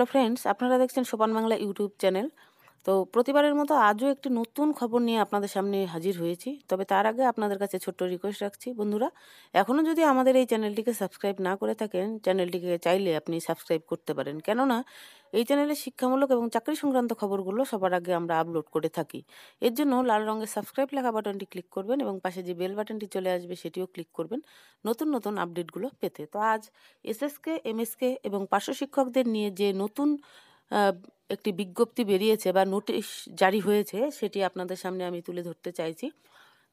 hello friends আপনারা দেখছেন সোপান বাংলা ইউটিউব চ্যানেল তো প্রতিবারের মতো আজও একটি নতুন খবর নিয়ে আপনাদের সামনে হাজির হয়েছি তবে তার আগে আপনাদের কাছে ছোট্ট রিকোয়েস্ট রাখছি বন্ধুরা এখনও যদি আমাদের এই চ্যানেলটিকে সাবস্ক্রাইব না করে থাকেন চ্যানেলটিকে চাইলে আপনি সাবস্ক্রাইব করতে পারেন কেননা এই চ্যানেলে শিক্ষামূলক এবং চাকরি সংক্রান্ত খবরগুলো সবার আগে আমরা আপলোড করে থাকি এর জন্য লাল রঙের সাবস্ক্রাইব লেখা বাটনটি ক্লিক করবেন এবং পাশে যে বেল বাটনটি চলে আসবে সেটিও ক্লিক করবেন নতুন নতুন আপডেটগুলো পেতে তো আজ এসএসকে এমএসকে এবং পার্শ্ব শিক্ষকদের নিয়ে যে নতুন একটি বিজ্ঞপ্তি বেরিয়েছে বা নোটিশ জারি হয়েছে সেটি আপনাদের সামনে আমি তুলে ধরতে চাইছি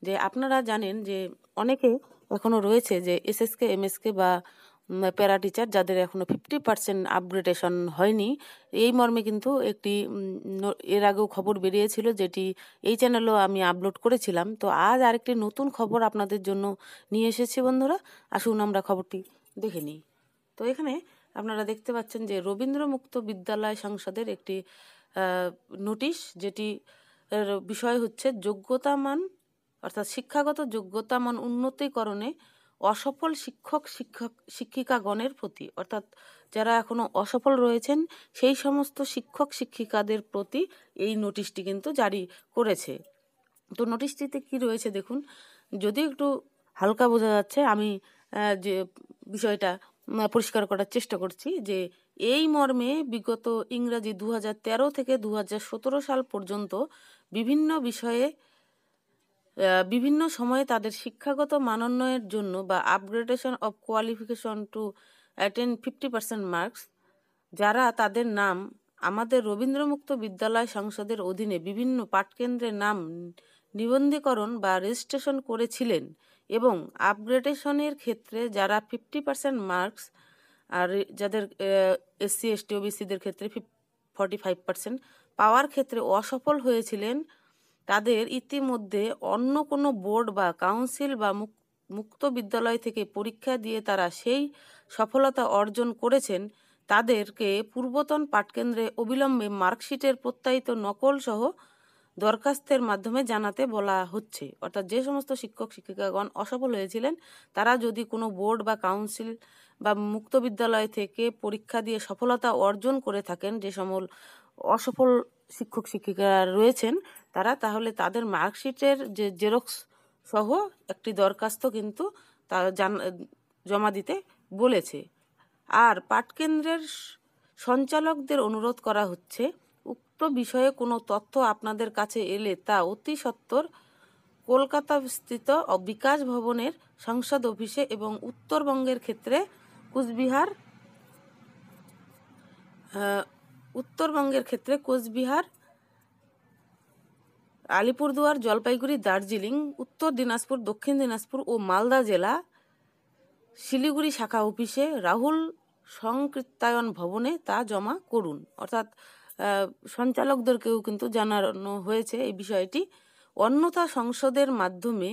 যে আপনারা জানেন যে অনেকে এখনও রয়েছে যে এসএসকে এমএসকে বা প্যারা টিচার যাদের এখনও ফিফটি পার্সেন্ট আপগ্রেডেশন হয়নি এই মর্মে কিন্তু একটি এর আগেও খবর বেরিয়েছিল যেটি এই চ্যানেলেও আমি আপলোড করেছিলাম তো আজ আরেকটি নতুন খবর আপনাদের জন্য নিয়ে এসেছি বন্ধুরা আসুন আমরা খবরটি দেখে নিই তো এখানে আপনারা দেখতে পাচ্ছেন যে রবীন্দ্র মুক্ত বিদ্যালয় সংসদের একটি নোটিশ যেটি বিষয় হচ্ছে যোগ্যতা মান অর্থাৎ শিক্ষাগত যোগ্যতা মান উন্নতিকরণে অসফল শিক্ষক শিক্ষক শিক্ষিকাগণের প্রতি অর্থাৎ যারা এখনও অসফল রয়েছেন সেই সমস্ত শিক্ষক শিক্ষিকাদের প্রতি এই নোটিশটি কিন্তু জারি করেছে তো নোটিশটিতে কি রয়েছে দেখুন যদি একটু হালকা বোঝা যাচ্ছে আমি যে বিষয়টা পরিষ্কার করার চেষ্টা করছি যে এই মর্মে বিগত ইংরাজি দু থেকে দু সাল পর্যন্ত বিভিন্ন বিষয়ে বিভিন্ন সময়ে তাদের শিক্ষাগত মানোন্নয়ের জন্য বা upgradation of qualification to attain fifty percent marks যারা তাদের নাম আমাদের রবীন্দ্রমুক্ত বিদ্যালয় সংসদের অধীনে বিভিন্ন পাঠকেন্দ্রের নাম নিবন্ধীকরণ বা রেজিস্ট্রেশন করেছিলেন এবং আপগ্রেডেশনের ক্ষেত্রে যারা ফিফটি পার্সেন্ট মার্কস আর যাদের এসসি এসটি ওবিসিদের ক্ষেত্রে ফর্টি ফাইভ পার্সেন্ট পাওয়ার ক্ষেত্রে অসফল হয়েছিলেন তাদের ইতিমধ্যে অন্য কোনো বোর্ড বা কাউন্সিল বা মুক্ত বিদ্যালয় থেকে পরীক্ষা দিয়ে তারা সেই সফলতা অর্জন করেছেন তাদেরকে পূর্বতন পাঠকেন্দ্রে অবিলম্বে মার্কশিটের প্রত্যায়িত নকলসহ দরখাস্তের মাধ্যমে জানাতে বলা হচ্ছে অর্থাৎ যে সমস্ত শিক্ষক শিক্ষিকাগণ অসফল হয়েছিলেন তারা যদি কোনো বোর্ড বা কাউন্সিল বা মুক্ত বিদ্যালয় থেকে পরীক্ষা দিয়ে সফলতা অর্জন করে থাকেন যে সমল অসফল শিক্ষক শিক্ষিকারা রয়েছেন তারা তাহলে তাদের মার্কশিটের যে জেরক্স সহ একটি দরখাস্ত কিন্তু তা জমা দিতে বলেছে আর পাঠকেন্দ্রের সঞ্চালকদের অনুরোধ করা হচ্ছে বিষয়ে কোনো তথ্য আপনাদের কাছে এলে তা অতি সত্তর কলকাতা স্থিত বিকাশ ভবনের সংসদ অফিসে এবং উত্তরবঙ্গের ক্ষেত্রে কুচবিহার উত্তরবঙ্গের ক্ষেত্রে কোচবিহার আলিপুরদুয়ার জলপাইগুড়ি দার্জিলিং উত্তর দিনাজপুর দক্ষিণ দিনাজপুর ও মালদা জেলা শিলিগুড়ি শাখা অফিসে রাহুল সংকৃত্তায়ন ভবনে তা জমা করুন অর্থাৎ সঞ্চালকদেরকেও কিন্তু জানানো হয়েছে এই বিষয়টি অন্যথা সংসদের মাধ্যমে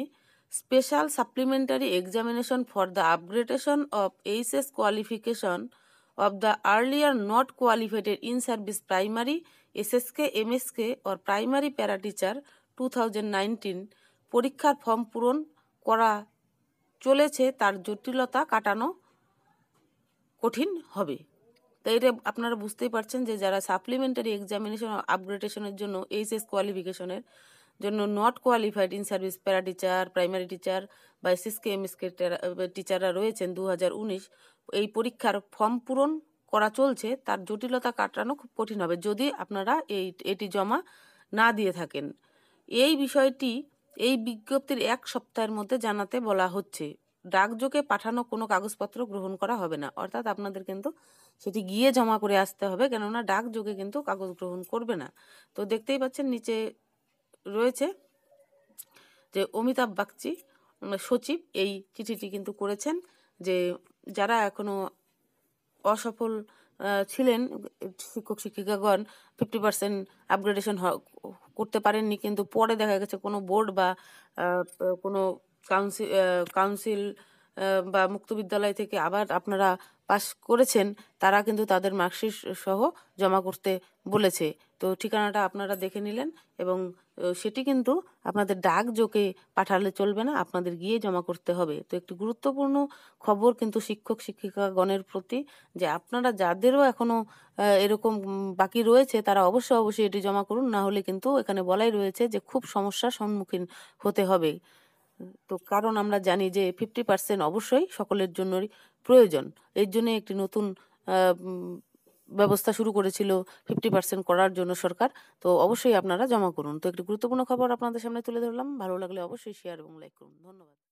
special supplementary examination for the upgradation of HS qualification of the earlier not qualified in service primary SSK MSK or primary para teacher to পরীক্ষার ফর্ম পূরণ করা চলেছে তার জটিলতা কাটানো কঠিন হবে তো এটা আপনারা বুঝতেই পারছেন যে যারা সাপ্লিমেন্টারি এক্সামিনেশন আপগ্রেডেশনের জন্য এইচএস কোয়ালিফিকেশনের জন্য not qualified in service para teacher primary teacher বা এসএসকে এমএসকে টিচাররা রয়েছেন দু এই পরীক্ষার ফর্ম পূরণ করা চলছে তার জটিলতা কাটানো খুব কঠিন হবে যদি আপনারা এই এটি জমা না দিয়ে থাকেন এই বিষয়টি এই বিজ্ঞপ্তির এক সপ্তাহের মধ্যে জানাতে বলা হচ্ছে ডাকযোগে পাঠানো কোনো কাগজপত্র গ্রহণ করা হবে না অর্থাৎ আপনাদের কিন্তু সেটি গিয়ে জমা করে আসতে হবে কেননা ডাকযোগে কিন্তু কাগজ গ্রহণ করবে না তো দেখতেই পাচ্ছেন নিচে রয়েছে যে অমিতাভ বাগচি সচিব এই চিঠিটি কিন্তু করেছেন যে যারা এখনও অসফল ছিলেন শিক্ষক শিক্ষিকাগণ ফিফটি পার্সেন্ট আপগ্রেডেশন করতে পারেননি কিন্তু পরে দেখা গেছে কোনো বোর্ড বা কোনো কাউন্সিল কাউন্সিল বা মুক্ত বিদ্যালয় থেকে আবার আপনারা পাস করেছেন তারা কিন্তু তাদের মার্কশিট সহ জমা করতে বলেছে তো ঠিকানাটা আপনারা দেখে নিলেন এবং সেটি কিন্তু আপনাদের ডাক ডাকযোগে পাঠালে চলবে না আপনাদের গিয়ে জমা করতে হবে তো একটি গুরুত্বপূর্ণ খবর কিন্তু শিক্ষক শিক্ষিকাগণের প্রতি যে আপনারা যাদেরও এখনও এরকম বাকি রয়েছে তারা অবশ্যই অবশ্যই এটি জমা করুন না হলে কিন্তু এখানে বলাই রয়েছে যে খুব সমস্যার সম্মুখীন হতে হবে তো কারণ আমরা জানি যে ফিফটি পার্সেন্ট অবশ্যই সকলের জন্যই প্রয়োজন এর জন্য একটি নতুন ব্যবস্থা শুরু করেছিল ফিফটি পার্সেন্ট করার জন্য সরকার তো অবশ্যই আপনারা জমা করুন তো একটি গুরুত্বপূর্ণ খবর আপনাদের সামনে তুলে ধরলাম ভালো লাগলে অবশ্যই শেয়ার এবং লাইক করুন ধন্যবাদ